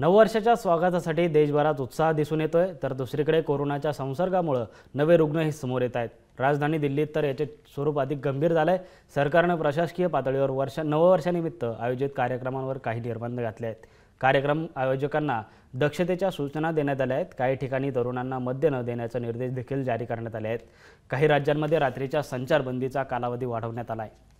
नववर्षाच्या स्वागतासाठी देशभरात उत्साह दिसून येतोय तर दुसरीकडे कोरोनाच्या संसर्गामुळं नवे रुग्णही समोर येत आहेत राजधानी दिल्लीत तर याचे स्वरूप अधिक गंभीर झालं आहे सरकारनं प्रशासकीय पातळीवर वर्ष नववर्षानिमित्त आयोजित कार्यक्रमांवर काही निर्बंध घातले आहेत कार्यक्रम आयोजकांना दक्षतेच्या सूचना देण्यात आल्या आहेत काही ठिकाणी तरुणांना मद्य न देण्याचे निर्देश देखील जारी करण्यात आले आहेत काही राज्यांमध्ये रात्रीच्या संचारबंदीचा कालावधी वाढवण्यात आला आहे